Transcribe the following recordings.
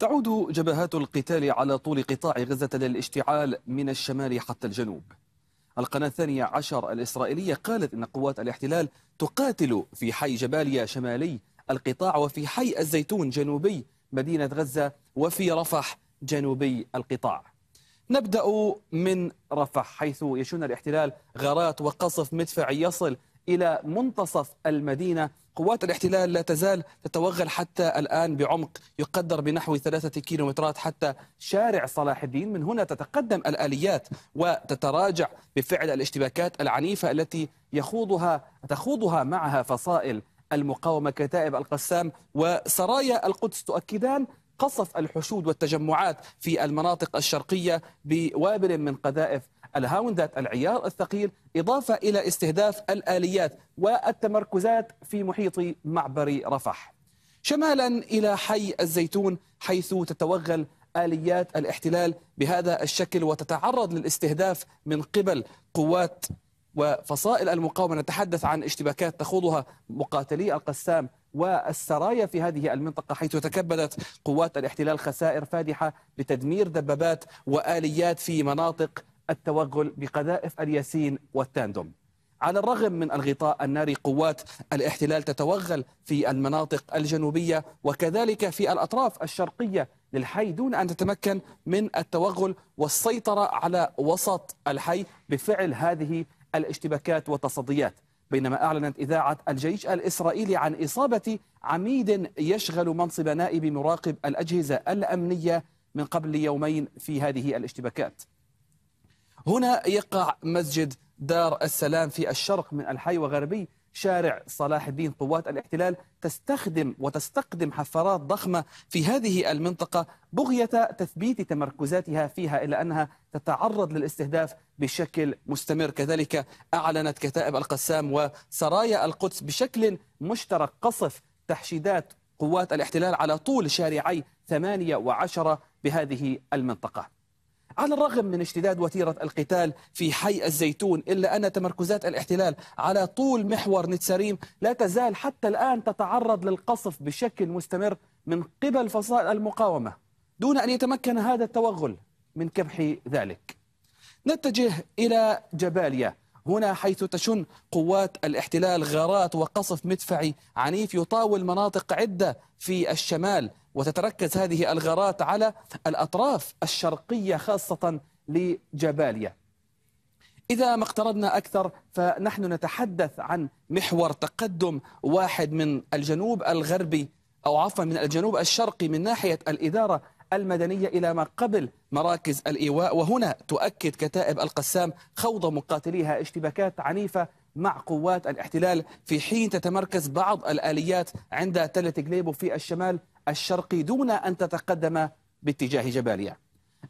تعود جبهات القتال على طول قطاع غزة للاشتعال من الشمال حتى الجنوب القناة الثانية عشر الإسرائيلية قالت إن قوات الاحتلال تقاتل في حي جباليا شمالي القطاع وفي حي الزيتون جنوبي مدينة غزة وفي رفح جنوبي القطاع نبدأ من رفح حيث يشن الاحتلال غارات وقصف مدفعي يصل إلى منتصف المدينة قوات الاحتلال لا تزال تتوغل حتى الآن بعمق يقدر بنحو ثلاثة كيلومترات حتى شارع صلاح الدين من هنا تتقدم الآليات وتتراجع بفعل الاشتباكات العنيفة التي يخوضها تخوضها معها فصائل المقاومة كتائب القسام وسرايا القدس تؤكدان قصف الحشود والتجمعات في المناطق الشرقية بوابل من قذائف الهاون ذات العيار الثقيل إضافة إلى استهداف الآليات والتمركزات في محيط معبر رفح شمالا إلى حي الزيتون حيث تتوغل آليات الاحتلال بهذا الشكل وتتعرض للاستهداف من قبل قوات وفصائل المقاومة نتحدث عن اشتباكات تخوضها مقاتلي القسام والسرايا في هذه المنطقة حيث تكبدت قوات الاحتلال خسائر فادحة بتدمير دبابات وآليات في مناطق التوغل بقذائف الياسين والتاندوم على الرغم من الغطاء الناري قوات الاحتلال تتوغل في المناطق الجنوبية وكذلك في الأطراف الشرقية للحي دون أن تتمكن من التوغل والسيطرة على وسط الحي بفعل هذه الاشتباكات والتصديات بينما أعلنت إذاعة الجيش الإسرائيلي عن إصابة عميد يشغل منصب نائب مراقب الأجهزة الأمنية من قبل يومين في هذه الاشتباكات هنا يقع مسجد دار السلام في الشرق من الحي وغربي شارع صلاح الدين قوات الاحتلال تستخدم وتستقدم حفارات ضخمة في هذه المنطقة بغية تثبيت تمركزاتها فيها إلا أنها تتعرض للاستهداف بشكل مستمر كذلك أعلنت كتائب القسام وسرايا القدس بشكل مشترك قصف تحشيدات قوات الاحتلال على طول شارعي 8 و10 بهذه المنطقة على الرغم من اشتداد وتيرة القتال في حي الزيتون إلا أن تمركزات الاحتلال على طول محور نتساريم لا تزال حتى الآن تتعرض للقصف بشكل مستمر من قبل فصائل المقاومة دون أن يتمكن هذا التوغل من كبح ذلك نتجه إلى جباليا هنا حيث تشن قوات الاحتلال غارات وقصف مدفعي عنيف يطاول مناطق عدة في الشمال وتتركز هذه الغارات على الأطراف الشرقية خاصة لجباليا إذا ما اقتربنا أكثر فنحن نتحدث عن محور تقدم واحد من الجنوب الغربي أو عفوا من الجنوب الشرقي من ناحية الإدارة المدنية إلى ما قبل مراكز الإيواء وهنا تؤكد كتائب القسام خوض مقاتليها اشتباكات عنيفة مع قوات الاحتلال في حين تتمركز بعض الآليات عند تلة جليبو في الشمال الشرقي دون أن تتقدم باتجاه جباليا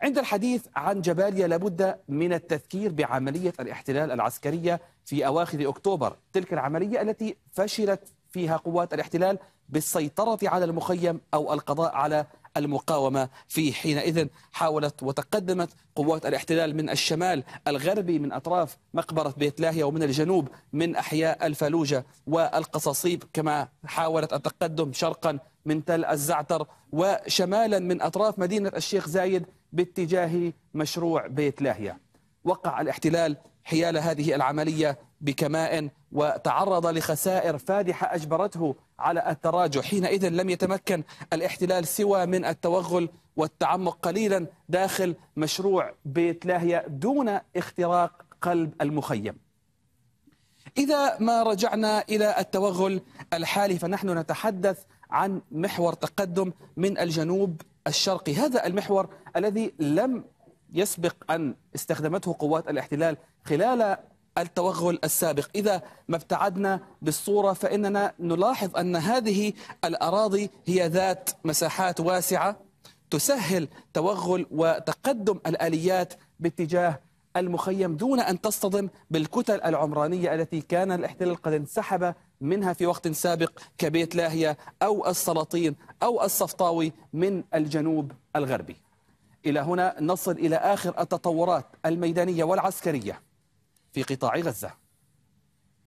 عند الحديث عن جباليا لابد من التذكير بعملية الاحتلال العسكرية في أواخر أكتوبر تلك العملية التي فشلت فيها قوات الاحتلال بالسيطرة على المخيم أو القضاء على المقاومة في حينئذ حاولت وتقدمت قوات الاحتلال من الشمال الغربي من أطراف مقبرة بيت لاهيا ومن الجنوب من أحياء الفالوجة والقصاصيب كما حاولت التقدم شرقا من تل الزعتر وشمالا من أطراف مدينة الشيخ زايد باتجاه مشروع بيت لاهيا وقع الاحتلال حيال هذه العملية بكماء وتعرض لخسائر فادحة أجبرته على التراجع حينئذ لم يتمكن الاحتلال سوى من التوغل والتعمق قليلا داخل مشروع بيت لاهيا دون اختراق قلب المخيم إذا ما رجعنا إلى التوغل الحالي فنحن نتحدث عن محور تقدم من الجنوب الشرقي هذا المحور الذي لم يسبق أن استخدمته قوات الاحتلال خلال التوغل السابق إذا ما ابتعدنا بالصورة فإننا نلاحظ أن هذه الأراضي هي ذات مساحات واسعة تسهل توغل وتقدم الآليات باتجاه المخيم دون أن تصطدم بالكتل العمرانية التي كان الاحتلال قد انسحب منها في وقت سابق كبيت لاهية أو السلاطين أو الصفطاوي من الجنوب الغربي إلى هنا نصل إلى آخر التطورات الميدانية والعسكرية في قطاع غزة